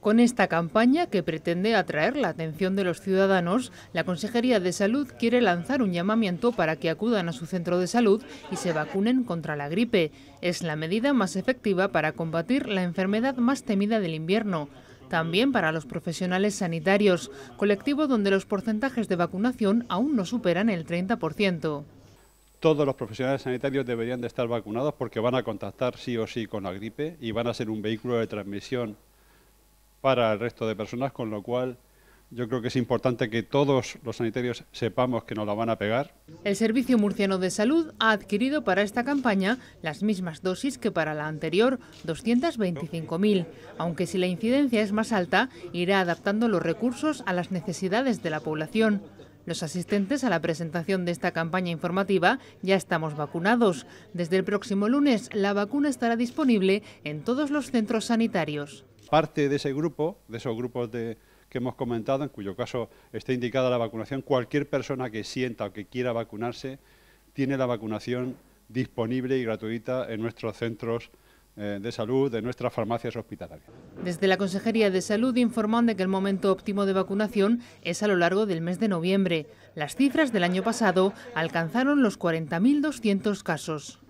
Con esta campaña que pretende atraer la atención de los ciudadanos, la Consejería de Salud quiere lanzar un llamamiento para que acudan a su centro de salud y se vacunen contra la gripe. Es la medida más efectiva para combatir la enfermedad más temida del invierno. También para los profesionales sanitarios, colectivo donde los porcentajes de vacunación aún no superan el 30% todos los profesionales sanitarios deberían de estar vacunados porque van a contactar sí o sí con la gripe y van a ser un vehículo de transmisión para el resto de personas, con lo cual yo creo que es importante que todos los sanitarios sepamos que nos la van a pegar. El Servicio Murciano de Salud ha adquirido para esta campaña las mismas dosis que para la anterior, 225.000, aunque si la incidencia es más alta, irá adaptando los recursos a las necesidades de la población. Los asistentes a la presentación de esta campaña informativa ya estamos vacunados. Desde el próximo lunes, la vacuna estará disponible en todos los centros sanitarios parte de ese grupo, de esos grupos que hemos comentado, en cuyo caso está indicada la vacunación, cualquier persona que sienta o que quiera vacunarse tiene la vacunación disponible y gratuita en nuestros centros eh, de salud de nuestras farmacias hospitalarias. Desde la Consejería de Salud informan de que el momento óptimo de vacunación es a lo largo del mes de noviembre. Las cifras del año pasado alcanzaron los 40.200 casos.